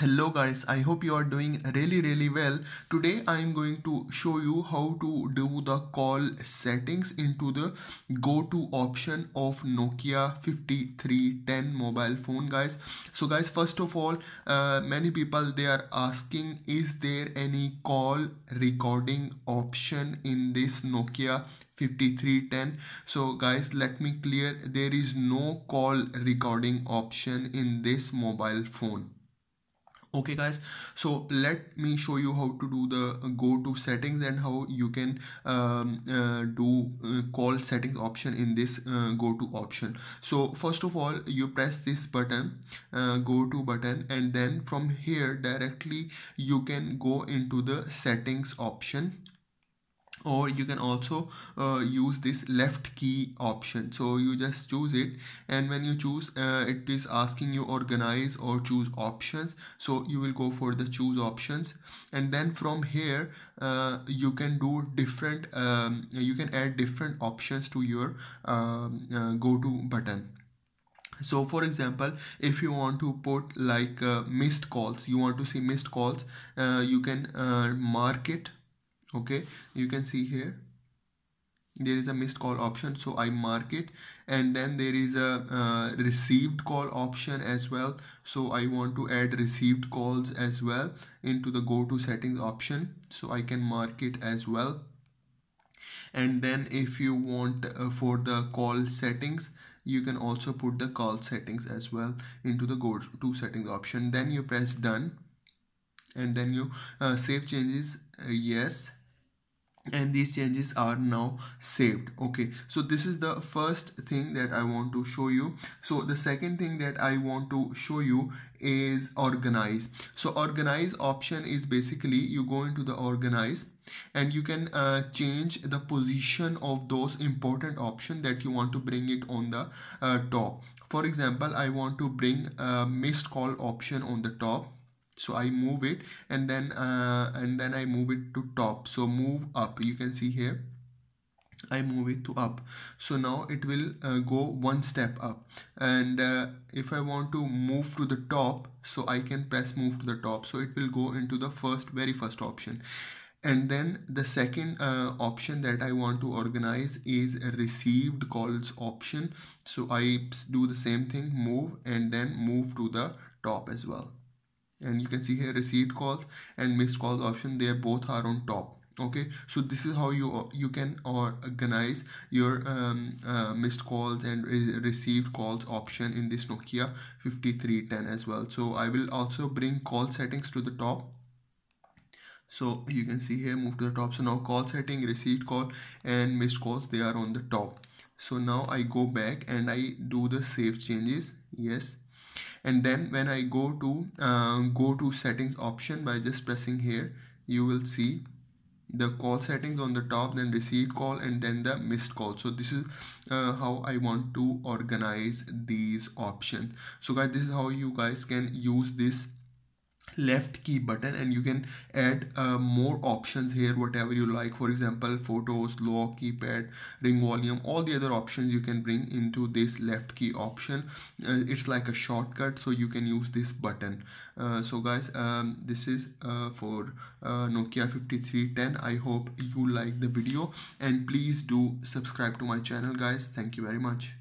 Hello guys, I hope you are doing really really well. Today I am going to show you how to do the call settings into the go to option of Nokia 5310 mobile phone guys. So guys first of all uh, many people they are asking is there any call recording option in this Nokia 5310 so guys let me clear there is no call recording option in this mobile phone okay guys so let me show you how to do the uh, go to settings and how you can um, uh, do uh, call settings option in this uh, go to option so first of all you press this button uh, go to button and then from here directly you can go into the settings option or you can also uh, use this left key option so you just choose it and when you choose uh, it is asking you organize or choose options so you will go for the choose options and then from here uh, you can do different um, you can add different options to your um, uh, go to button so for example if you want to put like uh, missed calls you want to see missed calls uh, you can mark it okay you can see here there is a missed call option so I mark it and then there is a uh, received call option as well so I want to add received calls as well into the go to settings option so I can mark it as well and then if you want uh, for the call settings you can also put the call settings as well into the go to settings option then you press done and then you uh, save changes uh, yes and these changes are now saved okay so this is the first thing that i want to show you so the second thing that i want to show you is organize so organize option is basically you go into the organize and you can uh, change the position of those important option that you want to bring it on the uh, top for example i want to bring a missed call option on the top so I move it and then uh, and then I move it to top so move up you can see here I move it to up so now it will uh, go one step up and uh, if I want to move to the top so I can press move to the top so it will go into the first very first option and then the second uh, option that I want to organize is a received calls option so I do the same thing move and then move to the top as well and you can see here received calls and missed calls option they both are on top okay so this is how you you can organize your um, uh, missed calls and re received calls option in this nokia 5310 as well so i will also bring call settings to the top so you can see here move to the top so now call setting received call and missed calls they are on the top so now i go back and i do the save changes yes and then when I go to uh, go to settings option by just pressing here you will see the call settings on the top then received call and then the missed call so this is uh, how i want to organize these options so guys this is how you guys can use this left key button and you can add uh, more options here whatever you like for example photos lock keypad ring volume all the other options you can bring into this left key option uh, it's like a shortcut so you can use this button uh, so guys um, this is uh, for uh, Nokia 5310 I hope you like the video and please do subscribe to my channel guys thank you very much